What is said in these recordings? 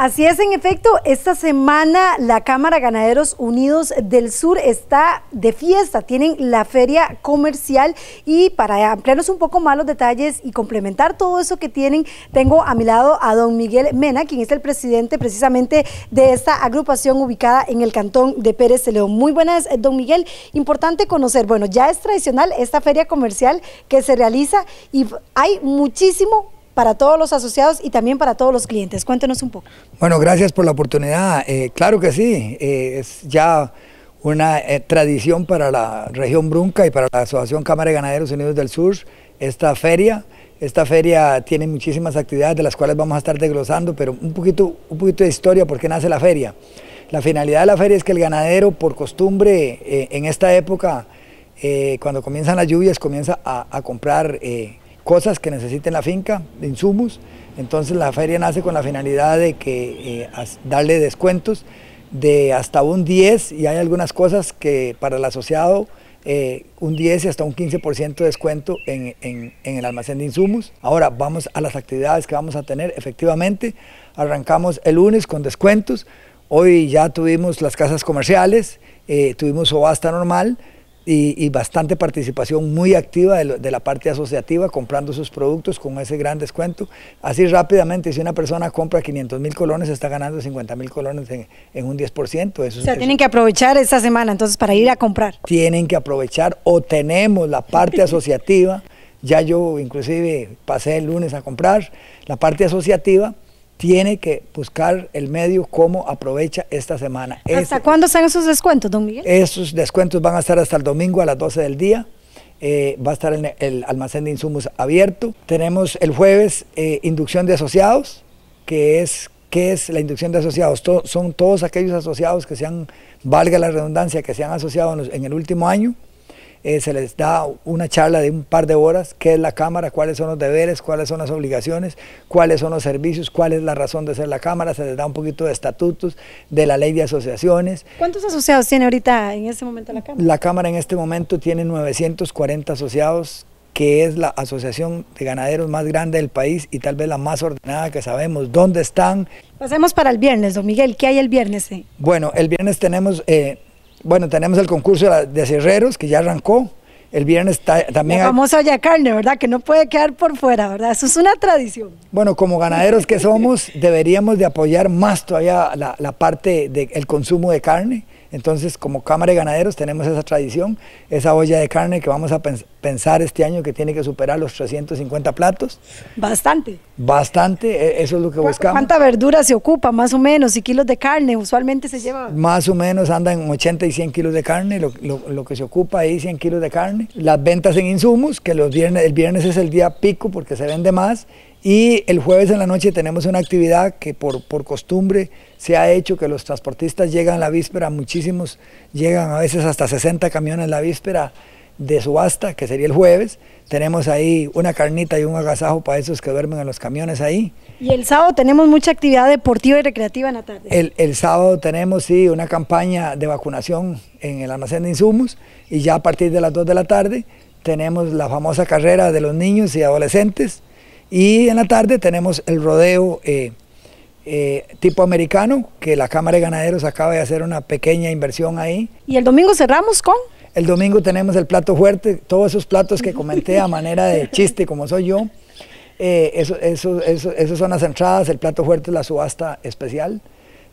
Así es, en efecto, esta semana la Cámara Ganaderos Unidos del Sur está de fiesta, tienen la feria comercial y para ampliarnos un poco más los detalles y complementar todo eso que tienen, tengo a mi lado a don Miguel Mena, quien es el presidente precisamente de esta agrupación ubicada en el cantón de Pérez de León. Muy buenas, eh, don Miguel, importante conocer, bueno, ya es tradicional esta feria comercial que se realiza y hay muchísimo para todos los asociados y también para todos los clientes. Cuéntenos un poco. Bueno, gracias por la oportunidad. Eh, claro que sí, eh, es ya una eh, tradición para la región Brunca y para la Asociación Cámara de Ganaderos Unidos del Sur, esta feria. Esta feria tiene muchísimas actividades de las cuales vamos a estar desglosando, pero un poquito, un poquito de historia, ¿por qué nace la feria? La finalidad de la feria es que el ganadero, por costumbre, en esta época, cuando comienzan las lluvias, comienza a, comprar cosas que necesiten la finca, de insumos. Entonces la feria nace con la finalidad de que, eh, darle descuentos de hasta un 10 y hay algunas cosas que para el asociado eh, un 10 y hasta un 15% de descuento en, el almacén de insumos. Ahora vamos a las actividades que vamos a tener. Efectivamente, arrancamos el lunes con descuentos. Hoy ya tuvimos las casas comerciales, eh, tuvimos subasta normal y, bastante participación muy activa de, la parte asociativa, comprando sus productos con ese gran descuento. Así rápidamente, si una persona compra 500 mil colones, está ganando 50 mil colones en, un 10%. Eso o sea, tienen que aprovechar esta semana entonces para ir a comprar. Tienen que aprovechar o tenemos la parte asociativa. ya yo inclusive pasé el lunes a comprar la parte asociativa tiene que buscar el medio cómo aprovecha esta semana. ¿Hasta cuándo están esos descuentos, don Miguel? Esos descuentos van a estar hasta el domingo a las 12 del día. Eh, va a estar el, almacén de insumos abierto. Tenemos el jueves eh, inducción de asociados, que es, es la inducción de asociados? son todos aquellos asociados que se han, valga la redundancia, que se han asociado en el último año eh, se les da una charla de un par de horas, qué es la Cámara, cuáles son los deberes, cuáles son las obligaciones, cuáles son los servicios, cuál es la razón de ser la Cámara, se les da un poquito de estatutos, de la ley de asociaciones. ¿Cuántos asociados tiene ahorita en este momento la Cámara? La Cámara en este momento tiene 940 asociados, que es la asociación de ganaderos más grande del país y tal vez la más ordenada que sabemos. ¿Dónde están? Pasemos para el viernes, don Miguel. ¿Qué hay el viernes? Eh? Bueno, el viernes tenemos... Eh, bueno, tenemos el concurso de cerreros que ya arrancó. El viernes también. La famosa olla carne, ¿verdad? Que no puede quedar por fuera, ¿verdad? Eso es una tradición. Bueno, como ganaderos que somos, deberíamos de apoyar más todavía la, parte del consumo de carne. Entonces, como Cámara de Ganaderos tenemos esa tradición, esa olla de carne que vamos a pensar este año que tiene que superar los 350 platos. Bastante. Bastante, e-, eso es lo que buscamos. ¿Cuánta verdura se ocupa más o menos y kilos de carne? Usualmente se lleva... Más o menos andan 80 y 100 kilos de carne, lo, que se ocupa ahí 100 kilos de carne. Las ventas en insumos, que el viernes es el día pico porque se vende más y el jueves en la noche tenemos una actividad que por, costumbre se ha hecho, que los transportistas llegan la víspera, muchísimos llegan a veces hasta 60 camiones la víspera de subasta, que sería el jueves. Tenemos ahí una carnita y un agasajo para esos que duermen en los camiones ahí. Y el sábado tenemos mucha actividad deportiva y recreativa en la tarde. El, el sábado tenemos, sí, una campaña de vacunación en el almacén de insumos y ya a partir de las 2 de la tarde tenemos la famosa carrera de los niños y adolescentes y en la tarde tenemos el rodeo eh, eh, tipo americano, que la Cámara de Ganaderos acaba de hacer una pequeña inversión ahí. ¿Y el domingo cerramos con? El domingo tenemos el plato fuerte, todos esos platos que comenté a manera de chiste como soy yo. Eh, esas son las entradas, el plato fuerte es la subasta especial.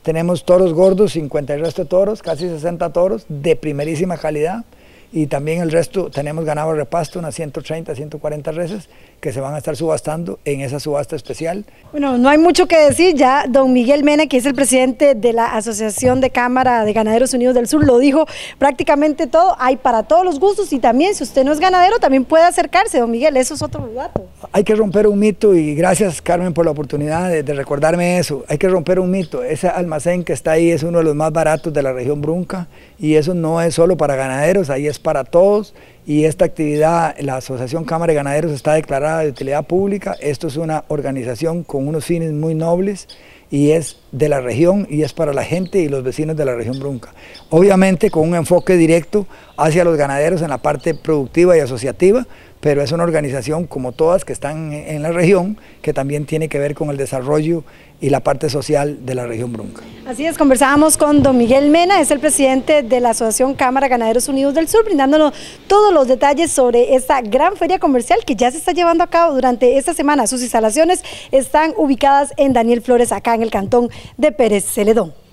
Tenemos toros gordos, 50 y resto de toros, casi 60 toros de primerísima calidad y también el resto tenemos ganado repasto, unas 130, 140 reses que se van a estar subastando en esa subasta especial. Bueno, no hay mucho que decir, ya don Miguel Mene, que es el presidente de la Asociación de Cámara de Ganaderos Unidos del Sur, lo dijo prácticamente todo, hay para todos los gustos y también si usted no es ganadero también puede acercarse, don Miguel, eso es otro dato. Hay que romper un mito y gracias Carmen por la oportunidad de, recordarme eso, hay que romper un mito, ese almacén que está ahí es uno de los más baratos de la región Brunca y eso no es solo para ganaderos, ahí es para todos y esta actividad, la Asociación Cámara de Ganaderos está declarada de utilidad pública, esto es una organización con unos fines muy nobles y es de la región y es para la gente y los vecinos de la región Brunca. Obviamente con un enfoque directo hacia los ganaderos en la parte productiva y asociativa, pero es una organización como todas que están en la región, que también tiene que ver con el desarrollo y la parte social de la región Brunca. Así es, conversábamos con don Miguel Mena, es el presidente de la Asociación Cámara Ganaderos Unidos del Sur, brindándonos todos los detalles sobre esta gran feria comercial que ya se está llevando a cabo durante esta semana. Sus instalaciones están ubicadas en Daniel Flores, acá en el cantón de Pérez Celedón.